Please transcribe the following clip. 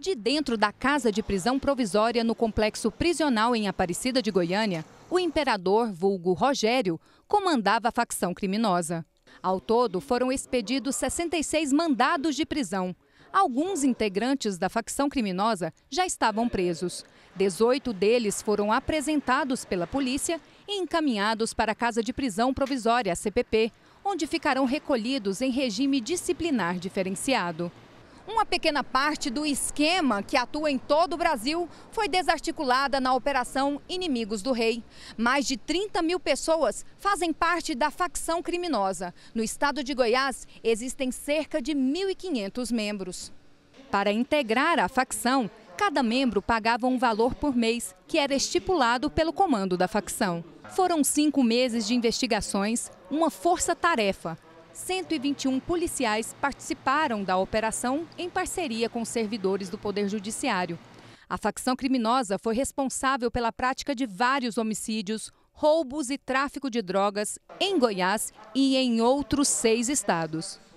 De dentro da casa de prisão provisória no complexo prisional em Aparecida de Goiânia, o imperador, vulgo Rogério, comandava a facção criminosa. Ao todo, foram expedidos 66 mandados de prisão. Alguns integrantes da facção criminosa já estavam presos. 18 deles foram apresentados pela polícia e encaminhados para a Casa de Prisão Provisória, CPP, onde ficarão recolhidos em regime disciplinar diferenciado. Uma pequena parte do esquema que atua em todo o Brasil foi desarticulada na Operação Inimigos do Rei. Mais de 30 mil pessoas fazem parte da facção criminosa. No estado de Goiás, existem cerca de 1.500 membros. Para integrar a facção, cada membro pagava um valor por mês, que era estipulado pelo comando da facção. Foram cinco meses de investigações, uma força-tarefa 121 policiais participaram da operação em parceria com servidores do Poder Judiciário. A facção criminosa foi responsável pela prática de vários homicídios, roubos e tráfico de drogas em Goiás e em outros seis estados.